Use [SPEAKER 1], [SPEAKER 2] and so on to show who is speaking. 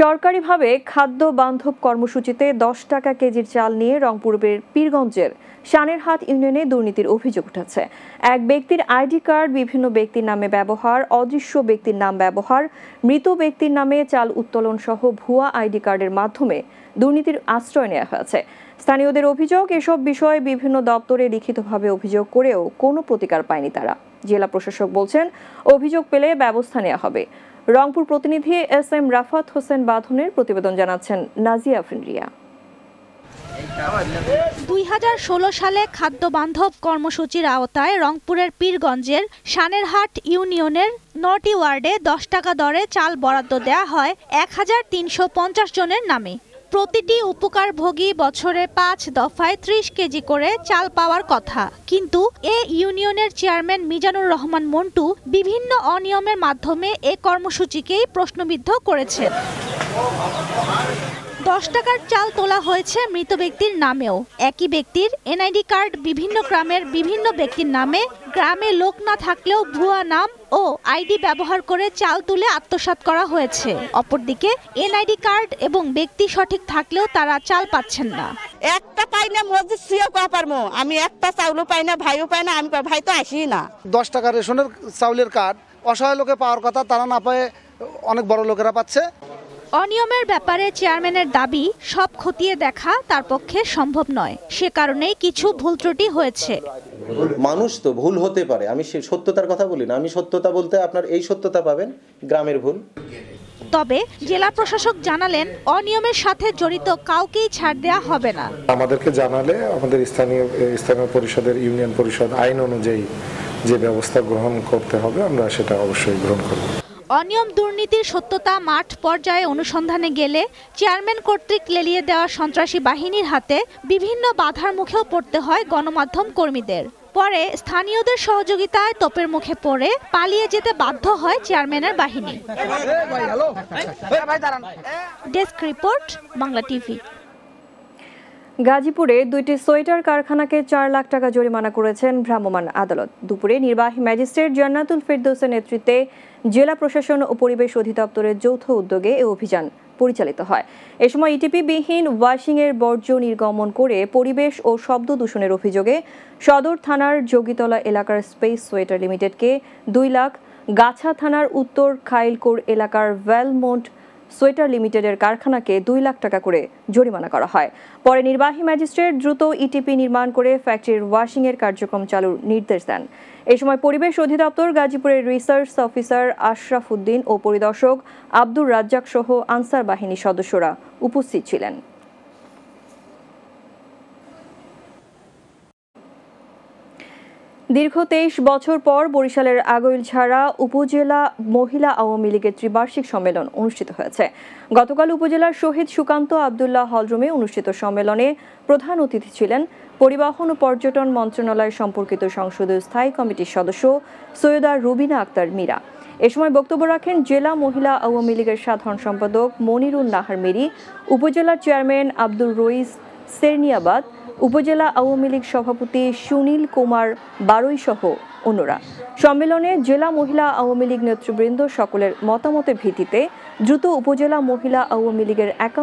[SPEAKER 1] সরকারিভাবে খাদ্য বান্ধব কর্মসূচিতে দশ টাকা কেজির চাল নিয়ে রংপুরের পীরগঞ্জের সানেরহাট ইউনিয়নে দুর্নীতির অভিযোগ উঠেছে এক ব্যক্তির আইডি কার্ড বিভিন্ন ব্যক্তির নামে ব্যবহার অদৃশ্য ব্যক্তির নাম ব্যবহার মৃত ব্যক্তির নামে চাল উত্তোলন সহ ভুয়া আইডি কার্ডের মাধ্যমে দুর্নীতির আশ্রয় নেওয়া হয়েছে স্থানীয়দের অভিযোগ এসব বিষয়ে বিভিন্ন দপ্তরে লিখিতভাবে অভিযোগ করেও কোনো প্রতিকার পায়নি তারা জেলা প্রশাসক বলছেন অভিযোগ পেলে ব্যবস্থা নেওয়া হবে রংপুর প্রতিনিধি এস এম রাফাত হোসেন বাঁধনের প্রতিবেদন জানাচ্ছেন নাজিয়া আফরিন রিয়া
[SPEAKER 2] দুই সালে খাদ্য বান্ধব কর্মসূচির আওতায় রংপুরের পীরগঞ্জের সানেরহাট ইউনিয়নের নটি ওয়ার্ডে দশ টাকা দরে চাল বরাদ্দ দেয়া হয় এক জনের নামে প্রতিটি উপকারভোগী বছরে পাঁচ দফায় ত্রিশ কেজি করে চাল পাওয়ার কথা কিন্তু এ ইউনিয়নের চেয়ারম্যান মিজানুর রহমান মন্টু বিভিন্ন অনিয়মের মাধ্যমে এ কর্মসূচিকেই প্রশ্নবিদ্ধ করেছেন দশ টাকার চাল তোলা হয়েছে মৃত ব্যক্তির নামেও একই ব্যক্তির এনআইডি কার্ড বিভিন্ন গ্রামের বিভিন্ন ব্যক্তির নামে গ্রামে লোক না থাকলেও ভুয়া নাম ও আইডি ব্যবহার করে চাল তুলে আত্মসাত করা হয়েছে অপরদিকে এনআইডি কার্ড এবং ব্যক্তি সঠিক থাকলেও তারা চাল পাচ্ছেন না একটা পাই না মজি সিও কো আমি একটা চাউলও পাই না ভাইও পাই না আমি ভাই তো আসি না দশ টাকা রেশনের চাউলের কার্ড অসহায় লোকে পাওয়ার কথা তারা না পায় অনেক বড় লোকেরা পাচ্ছে অনিয়মের ব্যাপারে চেয়ারম্যানের দাবি সব খতিয়ে দেখা তার পক্ষে সম্ভব নয় সে কারণেই কিছু ভুল ত্রুটি হয়েছে
[SPEAKER 1] মানুষ তো ভুল হতে পারে আমি সে সত্যতার কথা বলি না আমি সত্যতা বলতে আপনার এই সত্যতা পাবেন গ্রামের ভুল
[SPEAKER 2] তবে জেলা প্রশাসক জানালেন অনিয়মের সাথে জড়িত কাউকেই ছাড় দেয়া হবে না
[SPEAKER 1] আমাদেরকে জানালে আমাদের স্থানীয় স্থানীয় পরিষদের ইউনিয়ন পরিষদ আইন অনুযায়ী যে ব্যবস্থা গ্রহণ করতে হবে আমরা সেটা অবশ্যই গ্রহণ করব
[SPEAKER 2] অনিয়ম দুর্নীতির সত্যতা মাঠ পর্যায়ে অনুসন্ধানে গেলে চেয়ারম্যান কর্তৃক লেলিয়ে দেওয়া সন্ত্রাসী বাহিনীর হাতে বিভিন্ন বাধার মুখেও পড়তে হয় গণমাধ্যম কর্মীদের পরে স্থানীয়দের সহযোগিতায় তোপের মুখে পড়ে পালিয়ে যেতে বাধ্য হয়
[SPEAKER 1] চেয়ারম্যানের বাহিনী ডেস্ক রিপোর্ট বাংলা টিভি গাজীপুরে দুইটি সোয়েটার কারখানাকে চার লাখ টাকা জরিমানা করেছেন ভ্রাম্যমাণ আদালত দুপুরে নির্বাহী ম্যাজিস্ট্রেট জান্নাতুল ফেরদৌসের নেতৃত্বে জেলা প্রশাসন ও পরিবেশ অধিদপ্তরের যৌথ উদ্যোগে এ অভিযান পরিচালিত হয় এ সময় ইটিপিবিহীন ওয়াশিংয়ের বর্জ্য নির্গমন করে পরিবেশ ও শব্দ দূষণের অভিযোগে সদর থানার যোগীতলা এলাকার স্পেস সোয়েটার লিমিটেডকে দুই লাখ গাছা থানার উত্তর খাইলকোর এলাকার ভ্যালমন্ট সোয়েটার লিমিটেডের কারখানাকে দুই লাখ টাকা করে জরিমানা করা হয় পরে নির্বাহী ম্যাজিস্ট্রেট দ্রুত ইটিপি e নির্মাণ করে ফ্যাক্টরির ওয়াশিংয়ের কার্যক্রম চালুর নির্দেশ দেন এ সময় পরিবেশ অধিদপ্তর গাজীপুরের রিসার্চ অফিসার আশরাফ উদ্দিন ও পরিদর্শক আব্দুর রাজ্জাক সহ আনসার বাহিনী সদস্যরা উপস্থিত ছিলেন দীর্ঘ তেইশ বছর পর বরিশালের আগৈল ছাড়া উপজেলা মহিলা আওয়ামী লীগের ত্রিবার্ষিক সম্মেলন অনুষ্ঠিত হয়েছে গতকাল উপজেলার শহীদ সুকান্ত আবদুল্লাহ হলরুমে অনুষ্ঠিত সম্মেলনে প্রধান অতিথি ছিলেন পরিবহন ও পর্যটন মন্ত্রণালয় সম্পর্কিত সংসদীয় স্থায়ী কমিটির সদস্য সৈয়দা রুবিনা আক্তার মীরা এ সময় বক্তব্য রাখেন জেলা মহিলা আওয়ামী লীগের সাধারণ সম্পাদক মনিরুল নাহার মেরি উপজেলার চেয়ারম্যান আব্দুল রইস সেরনিয়াবাদ উপজেলা আওয়ামী লীগ সভাপতি সুনীল কুমার বারুই সহ অন্যরা সম্মেলনে জেলা মহিলা আওয়ামী লীগ নেতৃবৃন্দ সকলের মতামতের ভিত্তিতে দ্রুত উপজেলা মহিলা আওয়ামী লীগের একান্ন